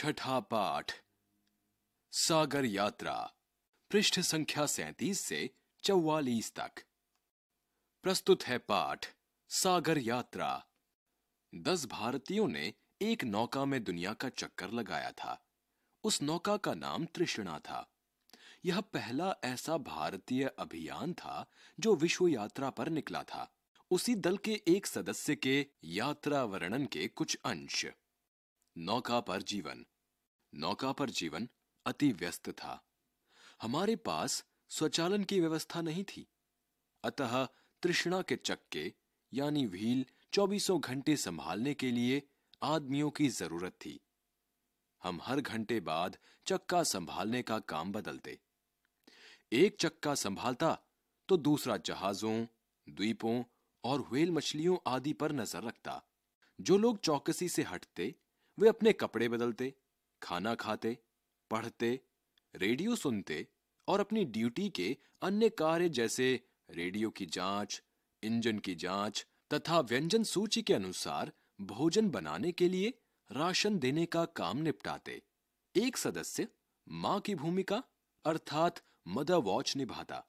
छठा पाठ सागर यात्रा पृष्ठ संख्या सैतीस से चौवालीस तक प्रस्तुत है पाठ सागर यात्रा दस भारतीयों ने एक नौका में दुनिया का चक्कर लगाया था उस नौका का नाम तृष्णा था यह पहला ऐसा भारतीय अभियान था जो विश्व यात्रा पर निकला था उसी दल के एक सदस्य के यात्रा वर्णन के कुछ अंश नौका पर जीवन नौका पर जीवन अति व्यस्त था हमारे पास स्वचालन की व्यवस्था नहीं थी अतः तृष्णा के चक्के यानी व्हील चौबीसों घंटे संभालने के लिए आदमियों की जरूरत थी हम हर घंटे बाद चक्का संभालने का काम बदलते एक चक्का संभालता तो दूसरा जहाजों द्वीपों और व्हेल मछलियों आदि पर नजर रखता जो लोग चौकसी से हटते वे अपने कपड़े बदलते खाना खाते पढ़ते रेडियो सुनते और अपनी ड्यूटी के अन्य कार्य जैसे रेडियो की जांच, इंजन की जांच तथा व्यंजन सूची के अनुसार भोजन बनाने के लिए राशन देने का काम निपटाते एक सदस्य मां की भूमिका अर्थात मदर वॉच निभाता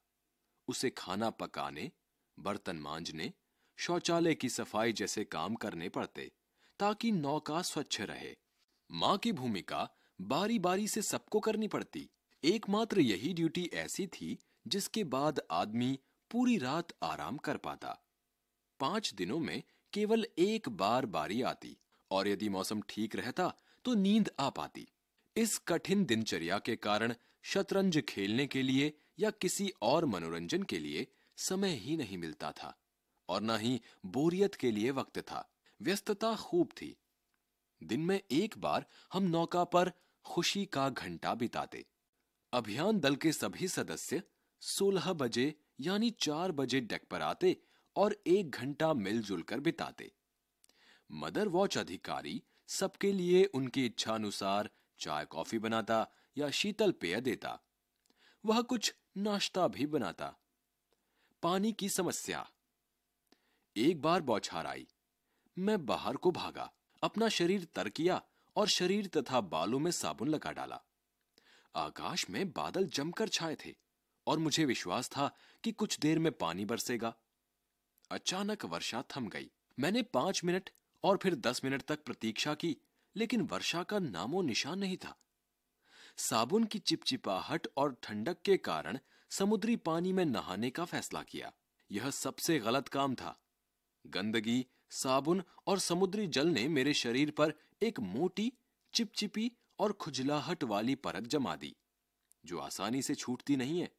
उसे खाना पकाने बर्तन मांजने शौचालय की सफाई जैसे काम करने पड़ते ताकि नौका स्वच्छ रहे माँ की भूमिका बारी बारी से सबको करनी पड़ती एकमात्र यही ड्यूटी ऐसी थी जिसके बाद आदमी पूरी रात आराम कर पाता पांच दिनों में केवल एक बार बारी आती और यदि मौसम ठीक रहता तो नींद आ पाती इस कठिन दिनचर्या के कारण शतरंज खेलने के लिए या किसी और मनोरंजन के लिए समय ही नहीं मिलता था और न ही बोरियत के लिए वक्त था व्यस्तता खूब थी दिन में एक बार हम नौका पर खुशी का घंटा बिताते अभियान दल के सभी सदस्य 16 बजे यानी 4 बजे डेक पर आते और एक घंटा मिलजुल कर बिताते मदर वॉच अधिकारी सबके लिए उनकी इच्छा अनुसार चाय कॉफी बनाता या शीतल पेय देता वह कुछ नाश्ता भी बनाता पानी की समस्या एक बार बौछार आई मैं बाहर को भागा अपना शरीर तर किया और शरीर तथा बालों में साबुन लगा डाला आकाश में बादल जमकर छाए थे और मुझे विश्वास था कि कुछ देर में पानी बरसेगा अचानक वर्षा थम गई मैंने पांच मिनट और फिर दस मिनट तक प्रतीक्षा की लेकिन वर्षा का नामो निशान नहीं था साबुन की चिपचिपाहट और ठंडक के कारण समुद्री पानी में नहाने का फैसला किया यह सबसे गलत काम था गंदगी साबुन और समुद्री जल ने मेरे शरीर पर एक मोटी चिपचिपी और खुजलाहट वाली परत जमा दी जो आसानी से छूटती नहीं है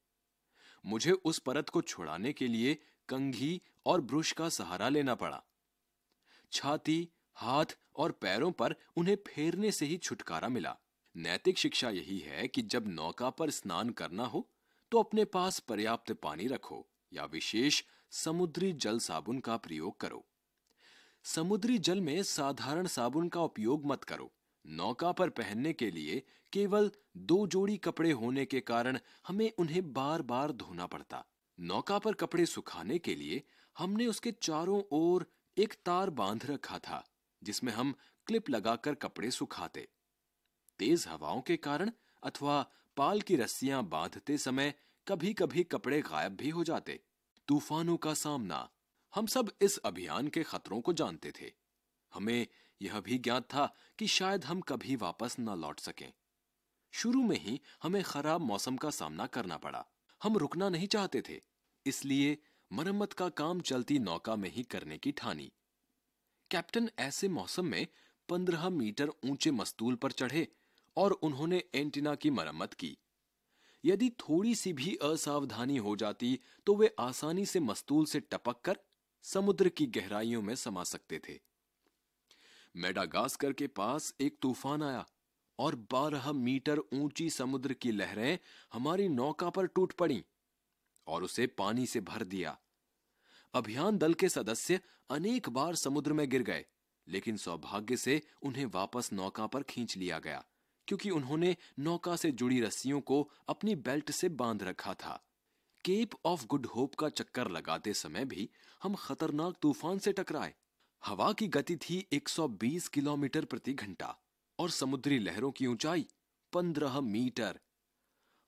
मुझे उस परत को छुड़ाने के लिए कंघी और ब्रुश का सहारा लेना पड़ा छाती हाथ और पैरों पर उन्हें फेरने से ही छुटकारा मिला नैतिक शिक्षा यही है कि जब नौका पर स्नान करना हो तो अपने पास पर्याप्त पानी रखो या विशेष समुद्री जल साबुन का प्रयोग करो समुद्री जल में साधारण साबुन का उपयोग मत करो नौका पर पहनने के लिए केवल दो जोड़ी कपड़े होने के कारण हमें उन्हें बार बार धोना पड़ता नौका पर कपड़े सुखाने के लिए हमने उसके चारों ओर एक तार बांध रखा था जिसमें हम क्लिप लगाकर कपड़े सुखाते तेज हवाओं के कारण अथवा पाल की रस्सियां बांधते समय कभी कभी कपड़े गायब भी हो जाते तूफानों का सामना हम सब इस अभियान के खतरों को जानते थे हमें यह भी ज्ञात था कि शायद हम कभी वापस न लौट सकें शुरू में ही हमें खराब मौसम का सामना करना पड़ा हम रुकना नहीं चाहते थे इसलिए मरम्मत का काम चलती नौका में ही करने की ठानी कैप्टन ऐसे मौसम में पंद्रह मीटर ऊंचे मस्तूल पर चढ़े और उन्होंने एंटीना की मरम्मत की यदि थोड़ी सी भी असावधानी हो जाती तो वे आसानी से मस्तूल से टपक कर समुद्र की गहराइयों में समा सकते थे मेडागास्कर के पास एक तूफान आया और बारह मीटर ऊंची समुद्र की लहरें हमारी नौका पर टूट पड़ी और उसे पानी से भर दिया अभियान दल के सदस्य अनेक बार समुद्र में गिर गए लेकिन सौभाग्य से उन्हें वापस नौका पर खींच लिया गया क्योंकि उन्होंने नौका से जुड़ी रस्सियों को अपनी बेल्ट से बांध रखा था केप ऑफ गुड होप का चक्कर लगाते समय भी हम खतरनाक तूफान से टकराए हवा की गति थी 120 किलोमीटर प्रति घंटा और समुद्री लहरों की ऊंचाई 15 मीटर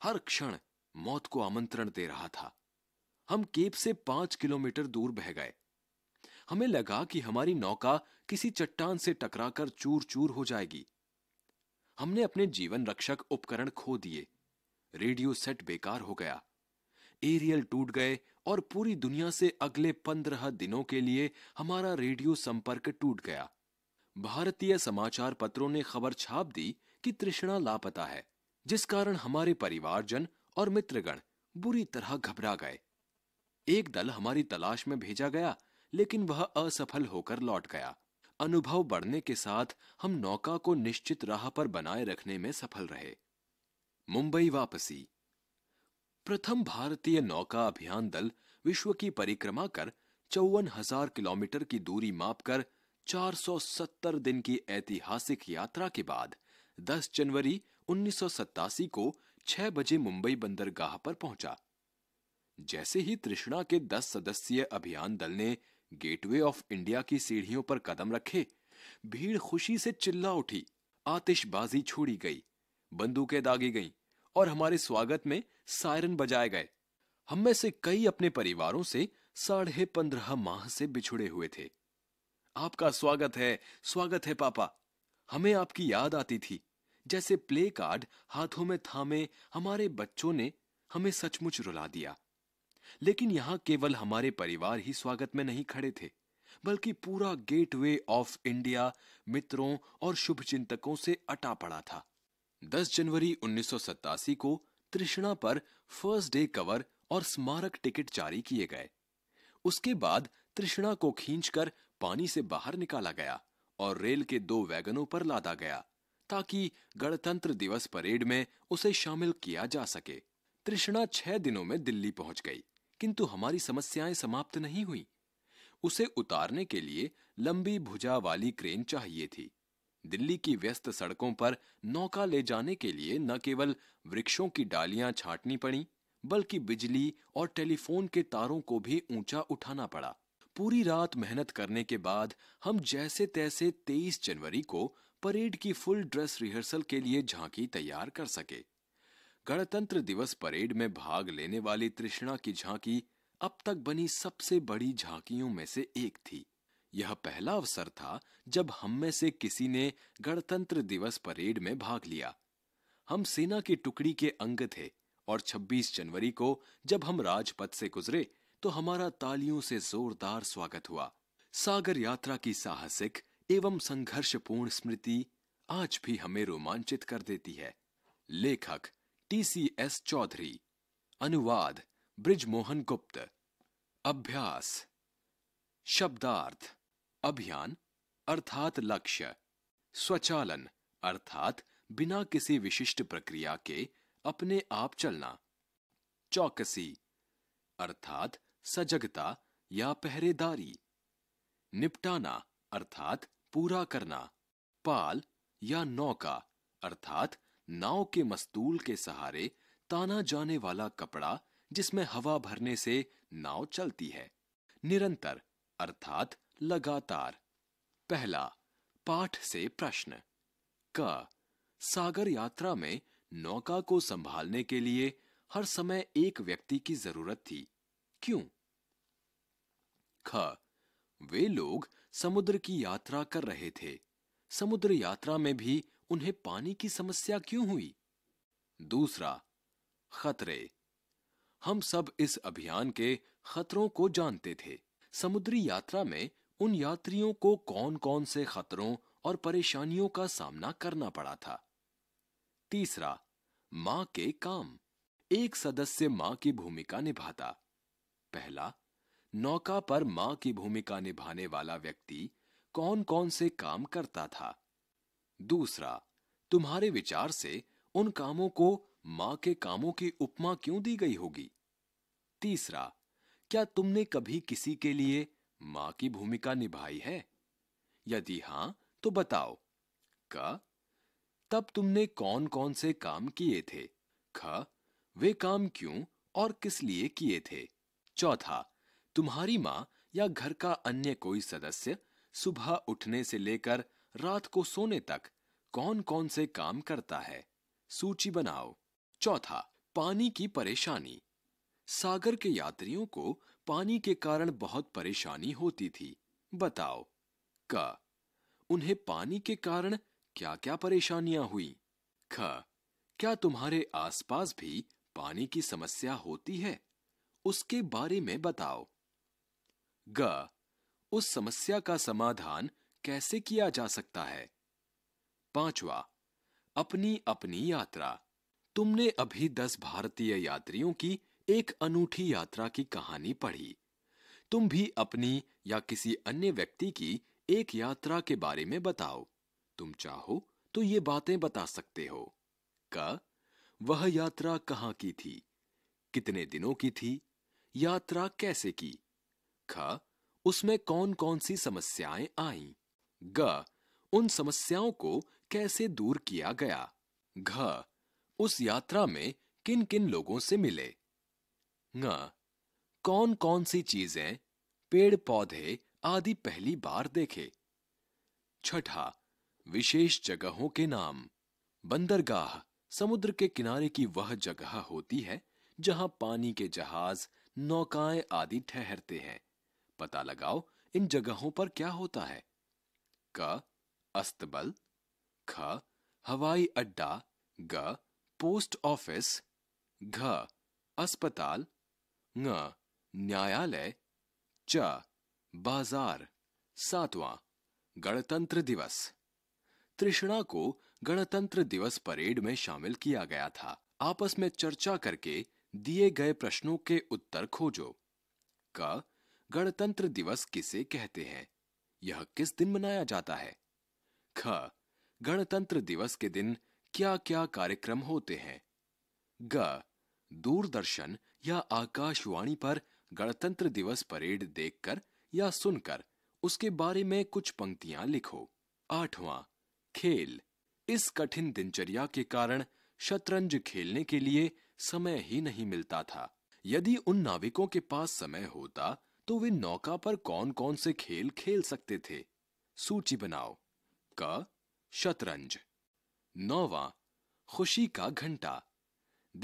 हर क्षण मौत को आमंत्रण दे रहा था हम केप से पांच किलोमीटर दूर बह गए हमें लगा कि हमारी नौका किसी चट्टान से टकराकर चूर चूर हो जाएगी हमने अपने जीवन रक्षक उपकरण खो दिए रेडियो सेट बेकार हो गया एरियल टूट गए और पूरी दुनिया से अगले पंद्रह दिनों के लिए हमारा रेडियो संपर्क टूट गया भारतीय समाचार पत्रों ने खबर छाप दी कि तृष्णा लापता है जिस कारण हमारे परिवारजन और मित्रगण बुरी तरह घबरा गए एक दल हमारी तलाश में भेजा गया लेकिन वह असफल होकर लौट गया अनुभव बढ़ने के साथ हम नौका को निश्चित राह पर बनाए रखने में सफल रहे मुंबई वापसी प्रथम भारतीय नौका अभियान दल विश्व की परिक्रमा कर चौवन हजार किलोमीटर की दूरी मापकर 470 दिन की ऐतिहासिक यात्रा के बाद 10 जनवरी उन्नीस को 6 बजे मुंबई बंदरगाह पर पहुंचा जैसे ही तृष्णा के 10 सदस्यीय अभियान दल ने गेटवे ऑफ इंडिया की सीढ़ियों पर कदम रखे भीड़ खुशी से चिल्ला उठी आतिशबाजी छोड़ी गई बंदूकें दागी गईं और हमारे स्वागत में सायरन बजाए गए हम में से कई अपने परिवारों से साढ़े पंद्रह माह से बिछुड़े हुए थे आपका स्वागत है स्वागत है पापा हमें आपकी याद आती थी जैसे प्ले कार्ड हाथों में थामे हमारे बच्चों ने हमें सचमुच रुला दिया लेकिन यहां केवल हमारे परिवार ही स्वागत में नहीं खड़े थे बल्कि पूरा गेटवे ऑफ इंडिया मित्रों और शुभचिंतकों से अटा पड़ा था 10 जनवरी उन्नीस को तृष्णा पर फर्स्ट डे कवर और स्मारक टिकट जारी किए गए उसके बाद तृष्णा को खींचकर पानी से बाहर निकाला गया और रेल के दो वैगनों पर लादा गया ताकि गणतंत्र दिवस परेड में उसे शामिल किया जा सके तृष्णा छह दिनों में दिल्ली पहुंच गई किंतु हमारी समस्याएं समाप्त नहीं हुई उसे उतारने के लिए लंबी भुजा वाली क्रेन चाहिए थी दिल्ली की व्यस्त सड़कों पर नौका ले जाने के लिए न केवल वृक्षों की डालियां छाटनी पड़ी बल्कि बिजली और टेलीफोन के तारों को भी ऊंचा उठाना पड़ा पूरी रात मेहनत करने के बाद हम जैसे तैसे 23 जनवरी को परेड की फुल ड्रेस रिहर्सल के लिए झांकी तैयार कर सके गणतंत्र दिवस परेड में भाग लेने वाली तृष्णा की झांकी अब तक बनी सबसे बड़ी झांकियों में से एक थी यह पहला अवसर था जब हम में से किसी ने गणतंत्र दिवस परेड में भाग लिया हम सेना की टुकड़ी के अंग थे और 26 जनवरी को जब हम राजपथ से गुजरे तो हमारा तालियों से जोरदार स्वागत हुआ सागर यात्रा की साहसिक एवं संघर्षपूर्ण स्मृति आज भी हमें रोमांचित कर देती है लेखक टीसीएस चौधरी अनुवाद ब्रिजमोहन गुप्त अभ्यास शब्दार्थ अभियान अर्थात लक्ष्य स्वचालन अर्थात बिना किसी विशिष्ट प्रक्रिया के अपने आप चलना चौकसी अर्थात सजगता या पहरेदारी निपटाना अर्थात पूरा करना पाल या नौका अर्थात नाव के मस्तूल के सहारे ताना जाने वाला कपड़ा जिसमें हवा भरने से नाव चलती है निरंतर अर्थात लगातार पहला पाठ से प्रश्न क सागर यात्रा में नौका को संभालने के लिए हर समय एक व्यक्ति की जरूरत थी क्यों ख वे लोग समुद्र की यात्रा कर रहे थे समुद्र यात्रा में भी उन्हें पानी की समस्या क्यों हुई दूसरा खतरे हम सब इस अभियान के खतरों को जानते थे समुद्री यात्रा में उन यात्रियों को कौन कौन से खतरों और परेशानियों का सामना करना पड़ा था तीसरा मां के काम एक सदस्य मां की भूमिका निभाता पहला नौका पर मां की भूमिका निभाने वाला व्यक्ति कौन कौन से काम करता था दूसरा तुम्हारे विचार से उन कामों को मां के कामों की उपमा क्यों दी गई होगी तीसरा क्या तुमने कभी किसी के लिए मां की भूमिका निभाई है यदि हां तो बताओ क तब तुमने कौन कौन से काम किए थे ख वे काम क्यों और किस लिए किए थे चौथा तुम्हारी माँ या घर का अन्य कोई सदस्य सुबह उठने से लेकर रात को सोने तक कौन कौन से काम करता है सूची बनाओ चौथा पानी की परेशानी सागर के यात्रियों को पानी के कारण बहुत परेशानी होती थी बताओ क उन्हें पानी के कारण क्या क्या परेशानियां हुई ख क्या तुम्हारे आसपास भी पानी की समस्या होती है उसके बारे में बताओ ग उस समस्या का समाधान कैसे किया जा सकता है पांचवा अपनी अपनी यात्रा तुमने अभी दस भारतीय यात्रियों की एक अनूठी यात्रा की कहानी पढ़ी तुम भी अपनी या किसी अन्य व्यक्ति की एक यात्रा के बारे में बताओ तुम चाहो तो ये बातें बता सकते हो क वह यात्रा कहाँ की थी कितने दिनों की थी यात्रा कैसे की ख उसमें कौन कौन सी समस्याएं आईं ग उन समस्याओं को कैसे दूर किया गया घ उस यात्रा में किन किन लोगों से मिले ng कौन कौन सी चीजें पेड़ पौधे आदि पहली बार देखे छठा विशेष जगहों के नाम बंदरगाह समुद्र के किनारे की वह जगह होती है जहां पानी के जहाज नौकाएं आदि ठहरते हैं पता लगाओ इन जगहों पर क्या होता है क अस्तबल ख हवाई अड्डा ग पोस्ट ऑफिस घ अस्पताल ng न्यायालय च बाजार सातवां गणतंत्र दिवस तृष्णा को गणतंत्र दिवस परेड में शामिल किया गया था आपस में चर्चा करके दिए गए प्रश्नों के उत्तर खोजो क गणतंत्र दिवस किसे कहते हैं यह किस दिन मनाया जाता है ख गणतंत्र दिवस के दिन क्या क्या कार्यक्रम होते हैं ग दूरदर्शन या आकाशवाणी पर गणतंत्र दिवस परेड देखकर या सुनकर उसके बारे में कुछ पंक्तियां लिखो आठवां खेल इस कठिन दिनचर्या के कारण शतरंज खेलने के लिए समय ही नहीं मिलता था यदि उन नाविकों के पास समय होता तो वे नौका पर कौन कौन से खेल खेल सकते थे सूची बनाओ क शतरंज नौवा खुशी का घंटा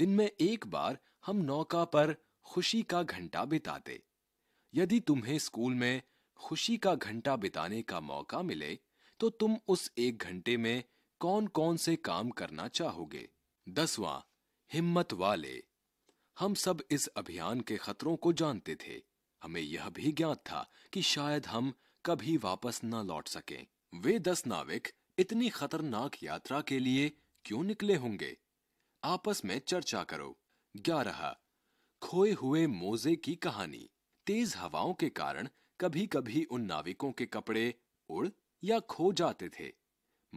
दिन में एक बार हम नौका पर खुशी का घंटा बिताते यदि तुम्हें स्कूल में खुशी का घंटा बिताने का मौका मिले तो तुम उस एक घंटे में कौन कौन से काम करना चाहोगे दसवां हिम्मत वाले हम सब इस अभियान के खतरों को जानते थे हमें यह भी ज्ञात था कि शायद हम कभी वापस न लौट सकें। वे दस नाविक इतनी खतरनाक यात्रा के लिए क्यों निकले होंगे आपस में चर्चा करो ग्यारह खोए हुए मोजे की कहानी तेज हवाओं के कारण कभी कभी उन नाविकों के कपड़े उड़ या खो जाते थे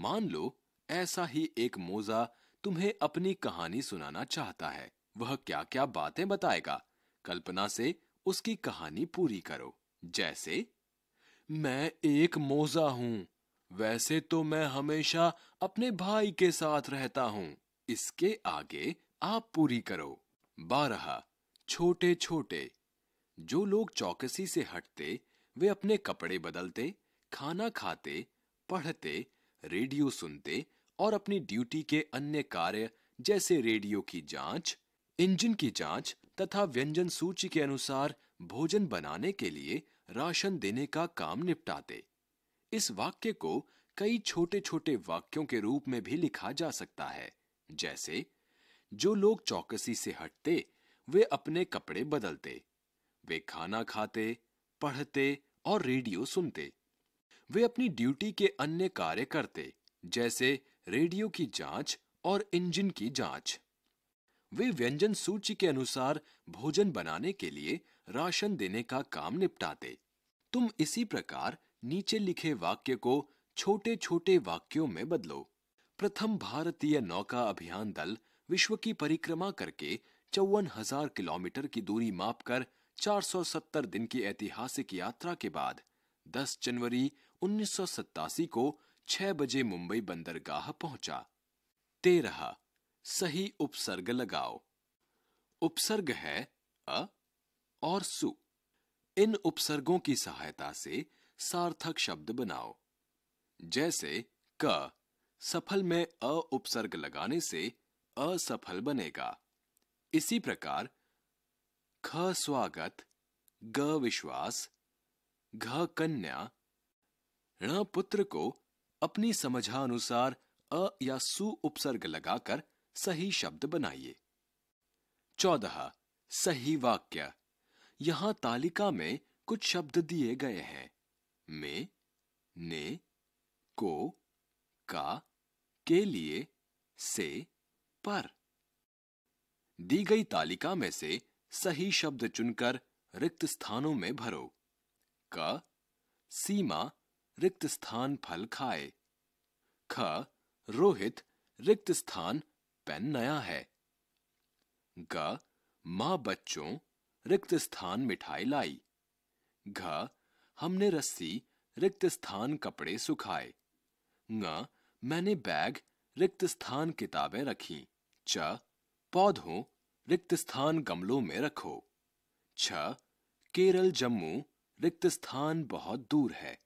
मान लो ऐसा ही एक मोजा तुम्हें अपनी कहानी सुनाना चाहता है वह क्या क्या बातें बताएगा कल्पना से उसकी कहानी पूरी करो जैसे मैं एक मोजा हूं वैसे तो मैं हमेशा अपने भाई के साथ रहता हूं इसके आगे आप पूरी करो बारह छोटे छोटे जो लोग चौकसी से हटते वे अपने कपड़े बदलते खाना खाते पढ़ते रेडियो सुनते और अपनी ड्यूटी के अन्य कार्य जैसे रेडियो की जांच, इंजन की जांच तथा व्यंजन सूची के अनुसार भोजन बनाने के लिए राशन देने का काम निपटाते इस वाक्य को कई छोटे छोटे वाक्यों के रूप में भी लिखा जा सकता है जैसे जो लोग चौकसी से हटते वे अपने कपड़े बदलते वे खाना खाते पढ़ते और रेडियो सुनते वे अपनी ड्यूटी के अन्य कार्य करते जैसे रेडियो की जांच और इंजन की जांच। वे व्यंजन सूची के अनुसार भोजन बनाने के लिए राशन देने का काम निपटाते तुम इसी प्रकार नीचे लिखे वाक्य को छोटे छोटे वाक्यों में बदलो प्रथम भारतीय नौका अभियान दल विश्व की परिक्रमा करके चौवन हजार किलोमीटर की दूरी मापकर 470 दिन की ऐतिहासिक यात्रा के बाद 10 जनवरी उन्नीस को 6 बजे मुंबई बंदरगाह पहुंचा तेरह सही उपसर्ग लगाओ उपसर्ग है अ और सु इन उपसर्गों की सहायता से सार्थक शब्द बनाओ जैसे क सफल में अ उपसर्ग लगाने से असफल बनेगा इसी प्रकार ख स्वागत ग विश्वास घ कन्या ण पुत्र को अपनी समझानुसार अ या सु उपसर्ग लगाकर सही शब्द बनाइए चौदह सही वाक्य यहां तालिका में कुछ शब्द दिए गए हैं मे ने को का के लिए से पर दी गई तालिका में से सही शब्द चुनकर रिक्त स्थानों में भरो क सीमा रिक्त स्थान फल खाए ख रोहित रिक्त स्थान पेन नया है ग मां बच्चों रिक्त स्थान मिठाई लाई घ हमने रस्सी रिक्त स्थान कपड़े सुखाए ङ मैंने बैग रिक्त स्थान किताबें रखीं च पौधों रिक्त स्थान गमलों में रखो छ केरल जम्मू रिक्त स्थान बहुत दूर है